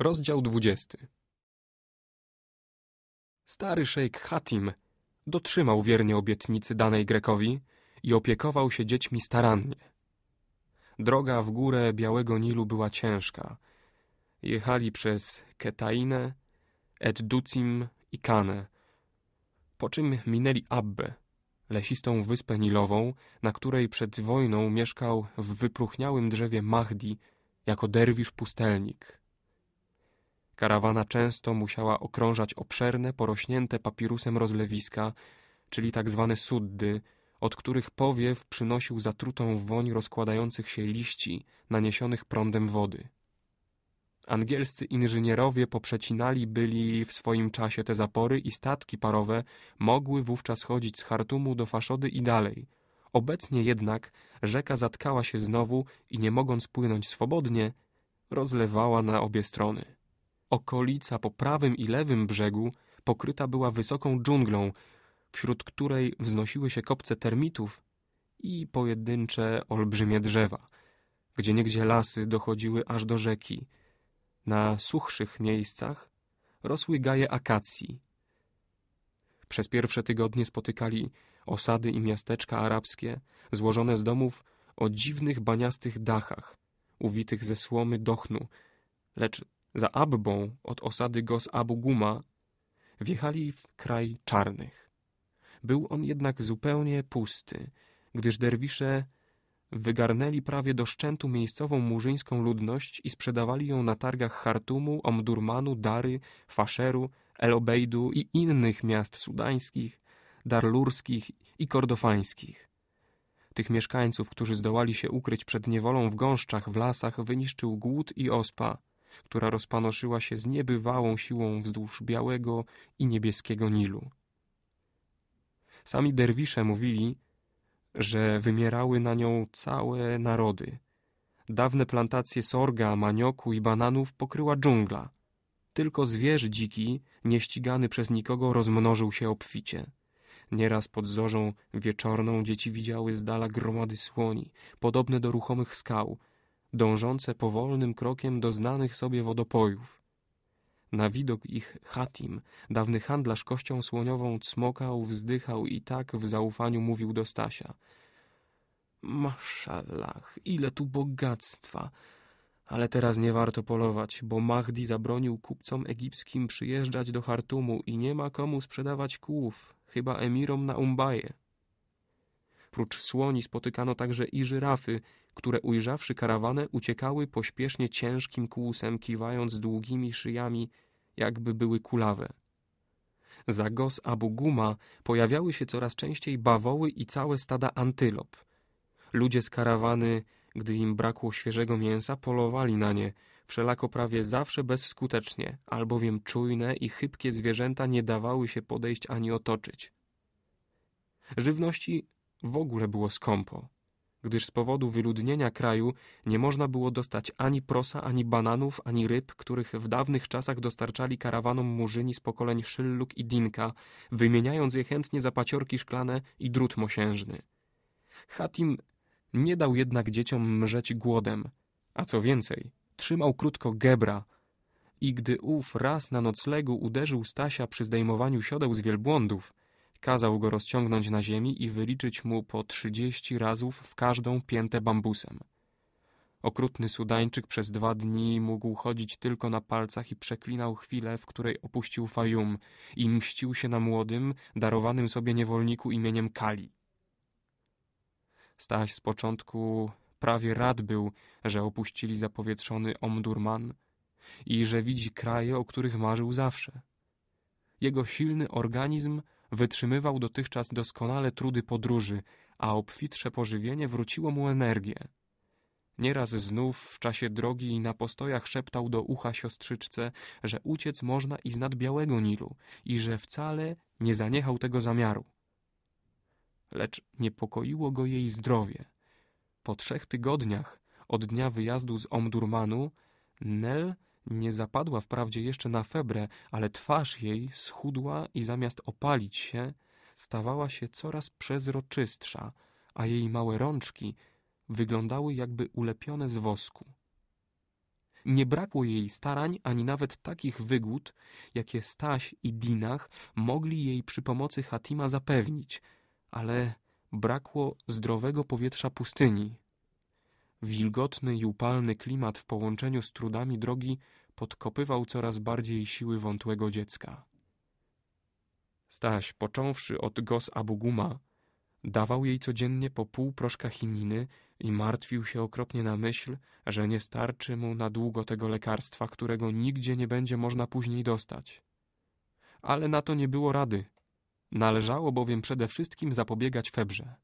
Rozdział 20 Stary szejk Hatim dotrzymał wiernie obietnicy danej Grekowi i opiekował się dziećmi starannie. Droga w górę Białego Nilu była ciężka. Jechali przez Ketainę, Edducim i Kane, po czym minęli Abbe, lesistą wyspę nilową, na której przed wojną mieszkał w wypruchniałym drzewie Mahdi jako derwisz pustelnik – Karawana często musiała okrążać obszerne, porośnięte papirusem rozlewiska, czyli tak zwane suddy, od których powiew przynosił zatrutą woń rozkładających się liści naniesionych prądem wody. Angielscy inżynierowie poprzecinali byli w swoim czasie te zapory i statki parowe mogły wówczas chodzić z Hartumu do Faszody i dalej. Obecnie jednak rzeka zatkała się znowu i nie mogąc płynąć swobodnie, rozlewała na obie strony. Okolica po prawym i lewym brzegu pokryta była wysoką dżunglą, wśród której wznosiły się kopce termitów i pojedyncze olbrzymie drzewa, gdzie niegdzie lasy dochodziły aż do rzeki. Na suchszych miejscach rosły gaje akacji. Przez pierwsze tygodnie spotykali osady i miasteczka arabskie, złożone z domów o dziwnych baniastych dachach, uwitych ze słomy dochnu, lecz za Abbą od osady Gos Abu Guma wjechali w kraj czarnych. Był on jednak zupełnie pusty, gdyż derwisze wygarnęli prawie do szczętu miejscową murzyńską ludność i sprzedawali ją na targach Hartumu, Omdurmanu, Dary, Faszeru, Elobejdu i innych miast sudańskich, darlurskich i kordofańskich. Tych mieszkańców, którzy zdołali się ukryć przed niewolą w gąszczach, w lasach, wyniszczył głód i ospa, która rozpanoszyła się z niebywałą siłą wzdłuż białego i niebieskiego Nilu. Sami derwisze mówili, że wymierały na nią całe narody. Dawne plantacje sorga, manioku i bananów pokryła dżungla. Tylko zwierz dziki, nieścigany przez nikogo, rozmnożył się obficie. Nieraz pod zorzą wieczorną dzieci widziały z dala gromady słoni, podobne do ruchomych skał, dążące powolnym krokiem do znanych sobie wodopojów. Na widok ich Hatim, dawny handlarz kością słoniową, cmokał, wzdychał i tak w zaufaniu mówił do Stasia. Maszalach, ile tu bogactwa! Ale teraz nie warto polować, bo Mahdi zabronił kupcom egipskim przyjeżdżać do Hartumu i nie ma komu sprzedawać kłów, chyba emirom na Umbaje. Prócz słoni spotykano także i żyrafy, które ujrzawszy karawanę uciekały pośpiesznie ciężkim kłusem, kiwając długimi szyjami, jakby były kulawe. Za Gos Abu Guma pojawiały się coraz częściej bawoły i całe stada antylop. Ludzie z karawany, gdy im brakło świeżego mięsa, polowali na nie, wszelako prawie zawsze bezskutecznie, albowiem czujne i chybkie zwierzęta nie dawały się podejść ani otoczyć. Żywności w ogóle było skąpo gdyż z powodu wyludnienia kraju nie można było dostać ani prosa, ani bananów, ani ryb, których w dawnych czasach dostarczali karawanom murzyni z pokoleń Szylluk i Dinka, wymieniając je chętnie za paciorki szklane i drut mosiężny. Hatim nie dał jednak dzieciom mrzeć głodem, a co więcej, trzymał krótko gebra i gdy ów raz na noclegu uderzył Stasia przy zdejmowaniu siodeł z wielbłądów, Kazał go rozciągnąć na ziemi i wyliczyć mu po trzydzieści razów w każdą piętę bambusem. Okrutny Sudańczyk przez dwa dni mógł chodzić tylko na palcach i przeklinał chwilę, w której opuścił Fayum, i mścił się na młodym, darowanym sobie niewolniku imieniem Kali. Staś z początku prawie rad był, że opuścili zapowietrzony Omdurman i że widzi kraje, o których marzył zawsze. Jego silny organizm Wytrzymywał dotychczas doskonale trudy podróży, a obfitsze pożywienie wróciło mu energię. Nieraz znów w czasie drogi i na postojach szeptał do ucha siostrzyczce, że uciec można i z nad Białego Nilu i że wcale nie zaniechał tego zamiaru. Lecz niepokoiło go jej zdrowie. Po trzech tygodniach od dnia wyjazdu z Omdurmanu Nel nie zapadła wprawdzie jeszcze na febrę, ale twarz jej schudła i zamiast opalić się, stawała się coraz przezroczystsza, a jej małe rączki wyglądały jakby ulepione z wosku. Nie brakło jej starań ani nawet takich wygód, jakie Staś i Dinach mogli jej przy pomocy Hatima zapewnić, ale brakło zdrowego powietrza pustyni, Wilgotny i upalny klimat w połączeniu z trudami drogi podkopywał coraz bardziej siły wątłego dziecka. Staś, począwszy od Gos Abuguma, dawał jej codziennie po pół proszka chininy i martwił się okropnie na myśl, że nie starczy mu na długo tego lekarstwa, którego nigdzie nie będzie można później dostać. Ale na to nie było rady. Należało bowiem przede wszystkim zapobiegać febrze.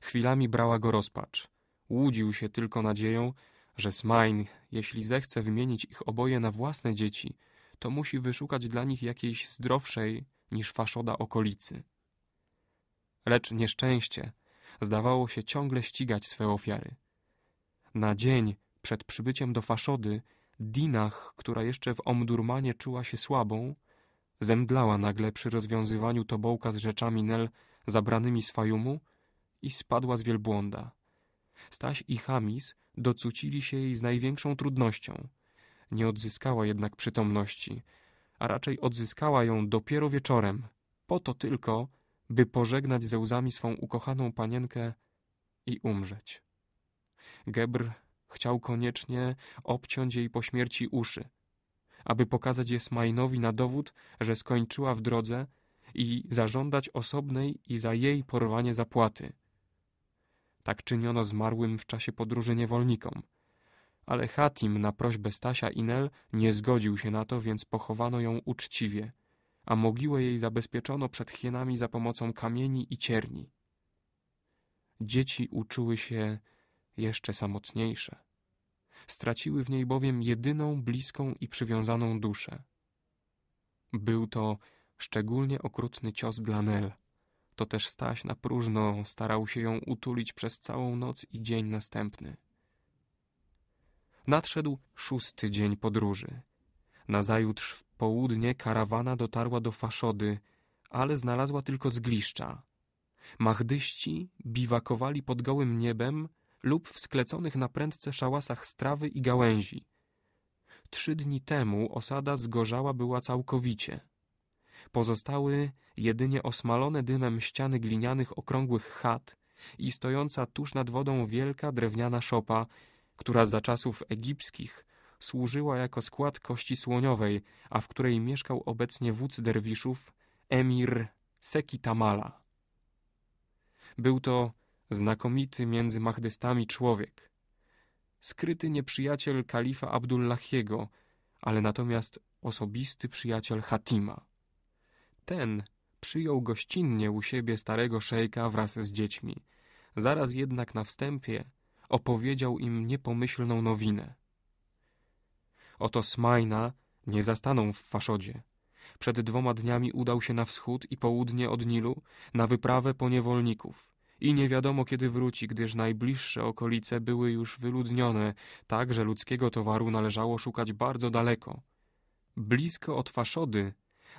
Chwilami brała go rozpacz. Łudził się tylko nadzieją, że Smain, jeśli zechce wymienić ich oboje na własne dzieci, to musi wyszukać dla nich jakiejś zdrowszej niż faszoda okolicy. Lecz nieszczęście zdawało się ciągle ścigać swe ofiary. Na dzień przed przybyciem do faszody Dinach, która jeszcze w Omdurmanie czuła się słabą, zemdlała nagle przy rozwiązywaniu tobołka z rzeczami Nel zabranymi z Fajumu i spadła z wielbłąda. Staś i Chamis docucili się jej z największą trudnością. Nie odzyskała jednak przytomności, a raczej odzyskała ją dopiero wieczorem, po to tylko, by pożegnać ze łzami swą ukochaną panienkę i umrzeć. Gebr chciał koniecznie obciąć jej po śmierci uszy, aby pokazać je Smajnowi na dowód, że skończyła w drodze i zażądać osobnej i za jej porwanie zapłaty – tak czyniono zmarłym w czasie podróży niewolnikom. Ale Hatim na prośbę Stasia Inel nie zgodził się na to, więc pochowano ją uczciwie, a mogiłę jej zabezpieczono przed hienami za pomocą kamieni i cierni. Dzieci uczuły się jeszcze samotniejsze. Straciły w niej bowiem jedyną bliską i przywiązaną duszę. Był to szczególnie okrutny cios dla Nel – to też Staś na próżno starał się ją utulić przez całą noc i dzień następny. Nadszedł szósty dzień podróży. Nazajutrz w południe karawana dotarła do Faszody, ale znalazła tylko zgliszcza. Mahdyści biwakowali pod gołym niebem lub w skleconych na prędce szałasach strawy i gałęzi. Trzy dni temu osada zgorzała była całkowicie – Pozostały jedynie osmalone dymem ściany glinianych okrągłych chat i stojąca tuż nad wodą wielka drewniana szopa, która za czasów egipskich służyła jako skład kości słoniowej, a w której mieszkał obecnie wódz derwiszów, emir Sekitamala. Był to znakomity między Mahdystami człowiek, skryty nieprzyjaciel kalifa Abdullahiego, ale natomiast osobisty przyjaciel Hatima. Ten przyjął gościnnie u siebie starego szejka wraz z dziećmi. Zaraz jednak na wstępie opowiedział im niepomyślną nowinę. Oto Smajna nie zastaną w Faszodzie. Przed dwoma dniami udał się na wschód i południe od Nilu na wyprawę po niewolników – i nie wiadomo kiedy wróci, gdyż najbliższe okolice były już wyludnione, tak że ludzkiego towaru należało szukać bardzo daleko. Blisko od Faszody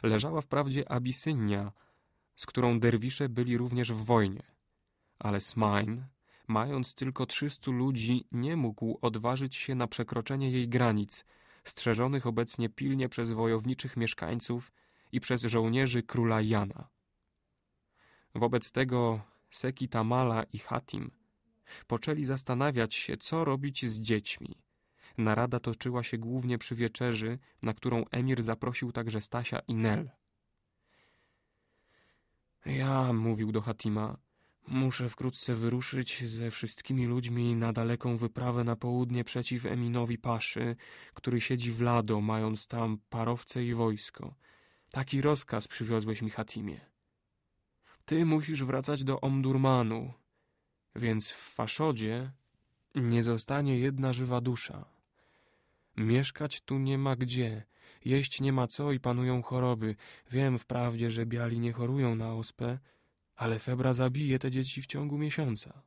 leżała wprawdzie Abisynia, z którą derwisze byli również w wojnie. Ale Smain, mając tylko trzystu ludzi, nie mógł odważyć się na przekroczenie jej granic, strzeżonych obecnie pilnie przez wojowniczych mieszkańców i przez żołnierzy króla Jana. Wobec tego Seki Tamala i Hatim poczęli zastanawiać się, co robić z dziećmi, Narada toczyła się głównie przy wieczerzy, na którą Emir zaprosił także Stasia i Nel. Ja, mówił do Hatima, muszę wkrótce wyruszyć ze wszystkimi ludźmi na daleką wyprawę na południe przeciw Eminowi Paszy, który siedzi w Lado, mając tam parowce i wojsko. Taki rozkaz przywiozłeś mi, Hatimie. Ty musisz wracać do Omdurmanu, więc w Faszodzie nie zostanie jedna żywa dusza. Mieszkać tu nie ma gdzie, jeść nie ma co i panują choroby. Wiem wprawdzie, że biali nie chorują na ospę, ale febra zabije te dzieci w ciągu miesiąca.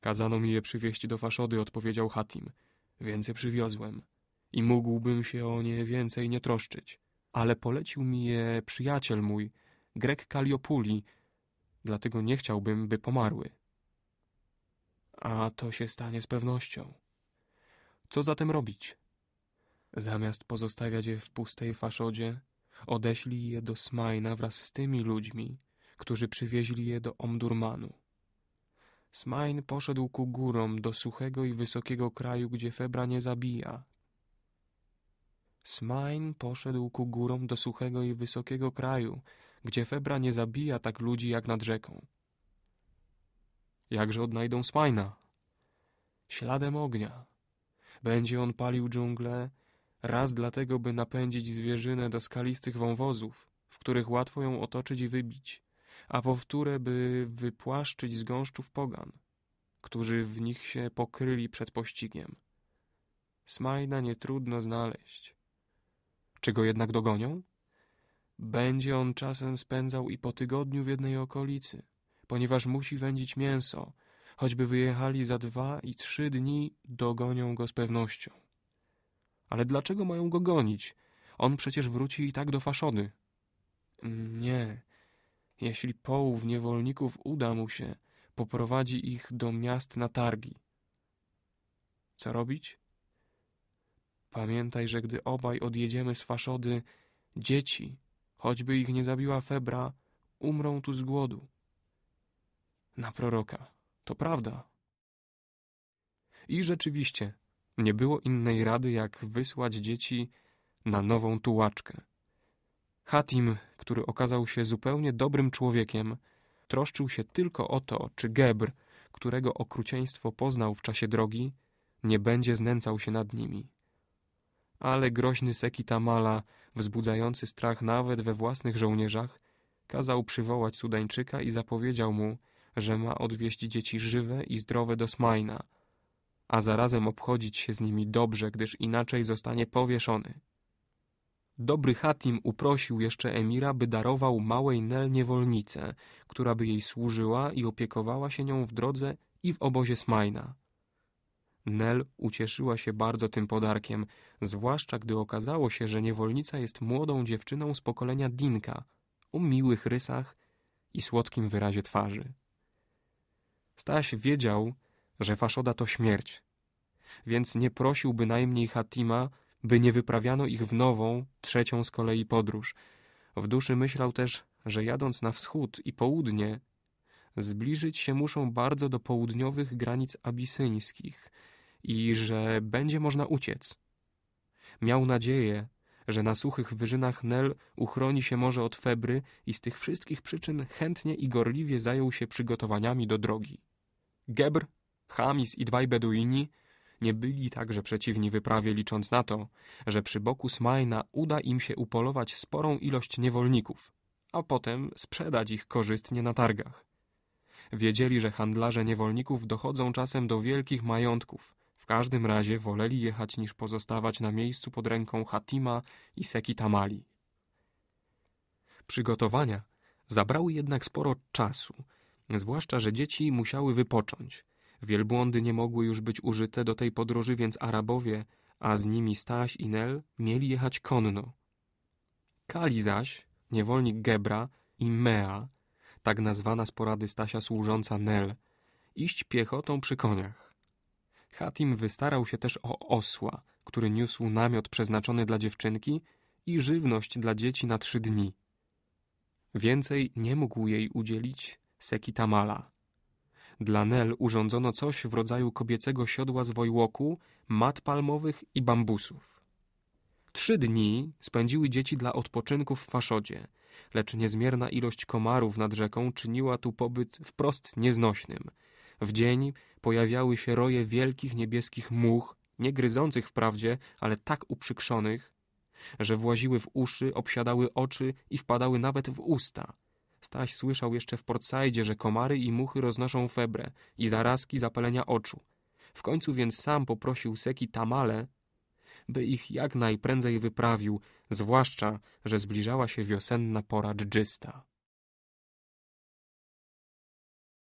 Kazano mi je przywieźć do faszody, odpowiedział Hatim, więc je przywiozłem i mógłbym się o nie więcej nie troszczyć, ale polecił mi je przyjaciel mój, Grek Kaliopuli, dlatego nie chciałbym, by pomarły. A to się stanie z pewnością. Co zatem robić? Zamiast pozostawiać je w pustej faszodzie, odeśli je do Smajna wraz z tymi ludźmi, którzy przywieźli je do Omdurmanu. Smajn poszedł ku górom do suchego i wysokiego kraju, gdzie Febra nie zabija. Smajn poszedł ku górom do suchego i wysokiego kraju, gdzie Febra nie zabija tak ludzi jak nad rzeką. Jakże odnajdą Smajna? Śladem ognia. Będzie on palił dżunglę, raz dlatego, by napędzić zwierzynę do skalistych wąwozów, w których łatwo ją otoczyć i wybić, a powtórę, by wypłaszczyć z gąszczów pogan, którzy w nich się pokryli przed pościgiem. Smajna nietrudno znaleźć. Czy go jednak dogonią? Będzie on czasem spędzał i po tygodniu w jednej okolicy, ponieważ musi wędzić mięso, Choćby wyjechali za dwa i trzy dni, dogonią go z pewnością. Ale dlaczego mają go gonić? On przecież wróci i tak do faszody. Nie. Jeśli połów niewolników uda mu się, poprowadzi ich do miast na targi. Co robić? Pamiętaj, że gdy obaj odjedziemy z faszody, dzieci, choćby ich nie zabiła febra, umrą tu z głodu. Na proroka. To prawda. I rzeczywiście, nie było innej rady, jak wysłać dzieci na nową tułaczkę. Hatim, który okazał się zupełnie dobrym człowiekiem, troszczył się tylko o to, czy Gebr, którego okrucieństwo poznał w czasie drogi, nie będzie znęcał się nad nimi. Ale groźny Sekita Mala, wzbudzający strach nawet we własnych żołnierzach, kazał przywołać Sudańczyka i zapowiedział mu, że ma odwieźć dzieci żywe i zdrowe do Smajna, a zarazem obchodzić się z nimi dobrze, gdyż inaczej zostanie powieszony. Dobry Hatim uprosił jeszcze Emira, by darował małej Nel niewolnicę, która by jej służyła i opiekowała się nią w drodze i w obozie Smajna. Nel ucieszyła się bardzo tym podarkiem, zwłaszcza gdy okazało się, że niewolnica jest młodą dziewczyną z pokolenia Dinka, o miłych rysach i słodkim wyrazie twarzy. Staś wiedział, że faszoda to śmierć, więc nie prosił bynajmniej Hatima, by nie wyprawiano ich w nową, trzecią z kolei podróż. W duszy myślał też, że jadąc na wschód i południe, zbliżyć się muszą bardzo do południowych granic abisyńskich i że będzie można uciec. Miał nadzieję, że na suchych wyżynach Nel uchroni się może od febry i z tych wszystkich przyczyn chętnie i gorliwie zajął się przygotowaniami do drogi. Gebr, Hamis i dwaj Beduini nie byli także przeciwni wyprawie, licząc na to, że przy boku Smajna uda im się upolować sporą ilość niewolników, a potem sprzedać ich korzystnie na targach. Wiedzieli, że handlarze niewolników dochodzą czasem do wielkich majątków – w każdym razie woleli jechać niż pozostawać na miejscu pod ręką Hatima i Sekitamali. Przygotowania zabrały jednak sporo czasu, zwłaszcza, że dzieci musiały wypocząć. Wielbłądy nie mogły już być użyte do tej podróży, więc Arabowie, a z nimi Staś i Nel, mieli jechać konno. Kali zaś, niewolnik Gebra i Mea, tak nazwana z porady Stasia służąca Nel, iść piechotą przy koniach. Hatim wystarał się też o osła, który niósł namiot przeznaczony dla dziewczynki i żywność dla dzieci na trzy dni. Więcej nie mógł jej udzielić Sekita Mala. Dla Nel urządzono coś w rodzaju kobiecego siodła z wojłoku, mat palmowych i bambusów. Trzy dni spędziły dzieci dla odpoczynku w faszodzie, lecz niezmierna ilość komarów nad rzeką czyniła tu pobyt wprost nieznośnym. W dzień pojawiały się roje wielkich niebieskich much, nie gryzących wprawdzie, ale tak uprzykrzonych, że właziły w uszy, obsiadały oczy i wpadały nawet w usta. Staś słyszał jeszcze w Portsajdzie, że komary i muchy roznoszą febrę i zarazki zapalenia oczu. W końcu więc sam poprosił Seki Tamale, by ich jak najprędzej wyprawił, zwłaszcza, że zbliżała się wiosenna pora dżdżysta.